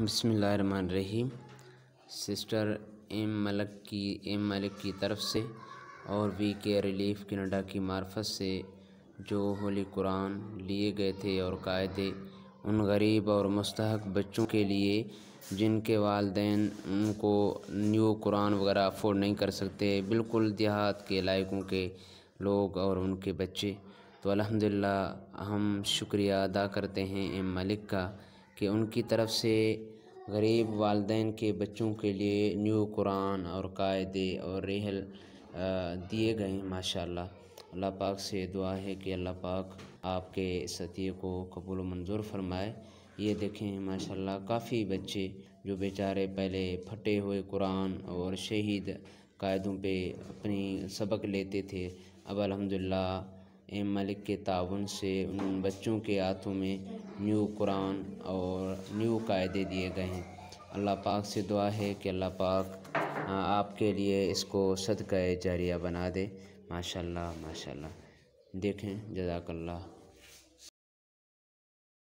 बसमीम sister M Malak की M Malik की तरफ से और वी के रिलीफ कनाडा की मार्फत से जो होली कुरान लिए गए थे और कायदे उन गरीब और मुस्तक बच्चों के लिए जिनके वालदे उनको न्यू कुरान वगैरह अफोर्ड नहीं कर सकते बिल्कुल देहात के लायकों के लोग और उनके बच्चे तो अलहमदिल्ला हम शुक्रिया अदा करते हैं एम मलिक का कि उनकी तरफ से गरीब वालदे के बच्चों के लिए न्यू कुरान और कायदे और रेहल दिए गए हैं माशाल्लाह अल्लाह पाक से दुआ है कि अल्लाह पाक आपके सतीय को कबूल मंजूर फरमाए ये देखें माशाल्लाह काफ़ी बच्चे जो बेचारे पहले फटे हुए कुरान और शहीद कायदों पे अपनी सबक लेते थे अब अलहमदिल्ला एम मलिक के ताउन से उन बच्चों के हाथों में न्यू कुरान और न्यू कायदे दिए गए हैं अल्लाह पाक से दुआ है कि अल्लाह पाक आपके लिए इसको सदका जारिया बना दे माशाल्लाह माशाल्लाह देखें जजाकल्ला